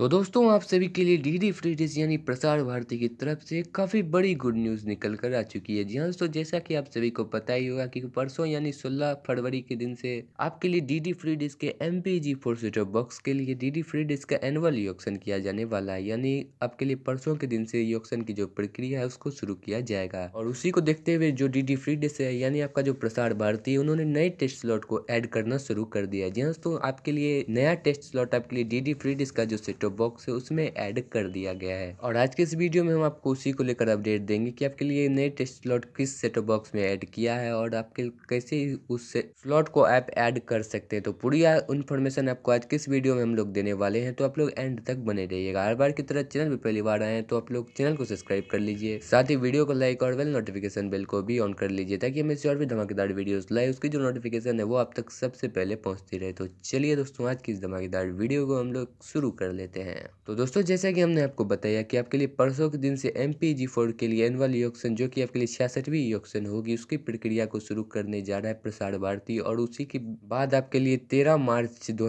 तो दोस्तों आप सभी के लिए डी डी फ्री डिश यानी प्रसार भारती की तरफ से काफ़ी बड़ी गुड न्यूज़ निकल कर आ चुकी है जी हाँ दोस्तों जैसा कि आप सभी को पता ही होगा कि परसों यानी 16 फरवरी के दिन से आपके लिए डीडी फ्री डिश के एम पी जी फोर सीटर बॉक्स के लिए डी डी फ्री डिश का एनुअल योक्शन किया जाने वाला है यानी आपके लिए परसों के दिन से योक्शन की जो प्रक्रिया है उसको शुरू किया जाएगा और उसी को देखते हुए जो डीडी फ्री डिश है यानी आपका जो प्रसार भारती है उन्होंने नए टेस्ट स्लॉट को एड करना शुरू कर दिया जी हाँ दोस्तों आपके लिए नया टेस्ट स्लॉट आपके लिए डीडी फ्री डिश का जो सेटअप बॉक्स है उसमें ऐड कर दिया गया है और आज के इस वीडियो में हम आपको उसी को लेकर अपडेट देंगे कि आपके लिए नए टेस्ट स्लॉट किस सेट बॉक्स में ऐड किया है और आपके कैसे उस स्लॉट को आप ऐड कर सकते हैं तो पूरी इन्फॉर्मेशन आपको आज किस वीडियो में हम लोग देने वाले हैं तो आप लोग एंड तक बने रहिएगा हर बार की तरह चैनल पर पहली बार आए हैं तो आप लोग चैनल को सब्सक्राइब कर लीजिए साथ ही वीडियो को लाइक और वेल नोटिफिकेशन बिल को भी ऑन कर लीजिए ताकि हमें और भी धमाकेदार वीडियोस लाए उसकी जो नोटिफिकेशन है वो आप तक सबसे पहले पहुंचती रहे तो चलिए दोस्तों आज की इस धमाकेदार वीडियो को हम लोग शुरू कर लेते लेते हैं तो दोस्तों जैसा कि हमने आपको बताया कि आपके लिए परसों के दिन से एम पी जी फोर के लिए एनुअल इलेक्शन जो कि आपके लिए छियासठवीं इलेक्शन होगी उसकी प्रक्रिया को शुरू करने जा रहा है प्रसार भारती और उसी के बाद आपके लिए तेरह मार्च दो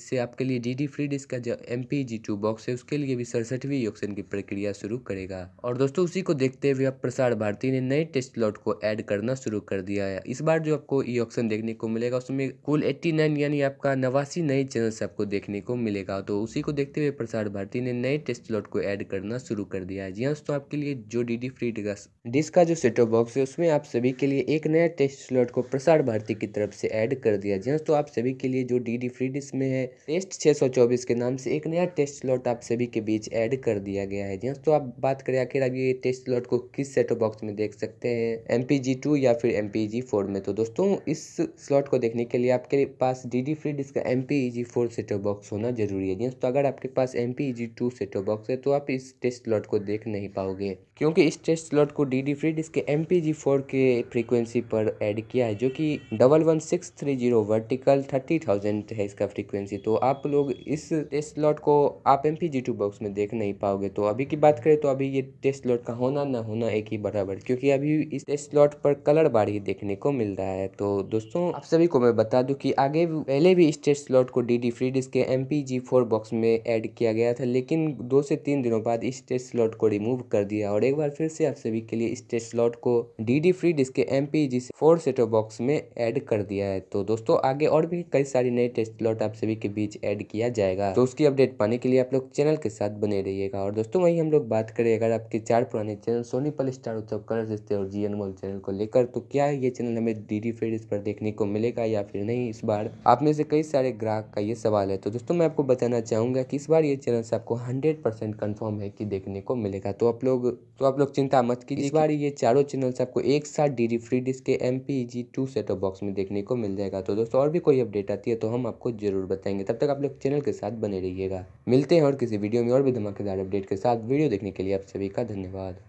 से आपके लिए डी डी फ्री डिस्क का जो एम पी बॉक्स है उसके लिए भी सड़सठवीं इलेक्शन की प्रक्रिया शुरू करेगा और दोस्तों उसी को देखते हुए अब प्रसार भारती ने नए टेस्ट लॉट को ऐड करना शुरू कर दिया है इस बार जो आपको ई ऑप्शन देखने को मिलेगा उसमें कुल एट्टी नाइन यानी आपका नवासी नए चैनल्स आपको देखने को मिलेगा तो उसी को देख देखते हुए प्रसार भारती ने नए टेस्ट स्लॉट को ऐड करना शुरू कर दिया है जी हाँ दोस्तों आपके लिए जो डी डी फ्री डिश का जो सेटो बॉक्स है उसमें आप सभी के लिए एक नया टेस्ट स्लॉट को प्रसार भारती की तरफ से ऐड कर दिया जी हाँ तो आप सभी के लिए जो डीडी फ्री डिश में है टेस्ट 624 के नाम से एक नया टेस्ट स्लॉट आप सभी के बीच ऐड कर दिया गया है जी हाँ तो आप बात करें आखिर आप ये टेस्ट स्लॉट को किस सेटो बॉक्स में देख सकते हैं एम या फिर एम पी में तो दोस्तों इस स्लॉट को देखने के लिए आपके पास डी फ्री डिश का एम सेटो बॉक्स होना जरूरी है जी तो अगर आपके पास एम पी सेटो बॉक्स है तो आप इस टेस्ट स्लॉट को देख नहीं पाओगे क्योंकि इस टेस्ट स्लॉट को डी डी फ्रीड इसके एम पी जी फोर के फ्रीक्वेंसी पर ऐड किया है जो कि double one six three zero vertical thirty thousand है इसका फ्रीक्वेंसी तो आप लोग इस टेस्ट लॉट को आप M P G two box में देख नहीं पाओगे तो अभी की बात करें तो अभी ये टेस्ट लॉट का होना ना होना एक ही बराबर क्योंकि अभी इस टेस्ट लॉट पर कलर बार ही देखने को मिल रहा है तो दोस्तों आप सभी को मैं बता दूँ की आगे पहले भी इस टेस्ट लॉट को डी डी फ्रीड इसके M P G four box में एड किया गया था लेकिन दो से तीन दिनों बाद इस टेस्ट लॉट को रिमूव कर दिया और एक बार फिर से आप सभी के लिए के स्टेट स्लॉट को डीडी फ्री डिस्क के M P four set-top box में ऐड कर दिया है तो दोस्तों आगे और भी कई सारी नए टेस्ट स्लॉट आप सभी के बीच ऐड किया जाएगा तो उसकी अपडेट पाने के लिए आप लोग चैनल के साथ बने रहिएगा और दोस्तों वही हम लोग बात करें अगर आपके चार पुराने चैनल सोनी पल स्टार उत्सव कलर रिश्ते और जी अनमोल चैनल को लेकर तो क्या ये चैनल हमें डीडी फ्री डिस्क पर देखने को मिलेगा या फिर नहीं इस बार आप में से कई सारे ग्राहक का ये सवाल है तो दोस्तों मैं आपको बताना चाहूंगा कि इस बार ये चैनल आपको हंड्रेड परसेंट कन्फर्म है कि देखने को मिलेगा तो आप लोग तो आप लोग चिंता मत कीजिए इस बार ये चारों चैनल्स आपको एक साथ डी डी फ्री डिस्क के M P G two set of box में देखने को मिल जाएगा तो दोस्तों और भी कोई अपडेट आती है तो हम आपको जरूर बताएंगे तब तक आप लोग चैनल के साथ बने रहिएगा मिलते हैं और किसी वीडियो में और भी धमाकेदार अपडेट के साथ वीडियो देखने के लिए आप सभी का धन्यवाद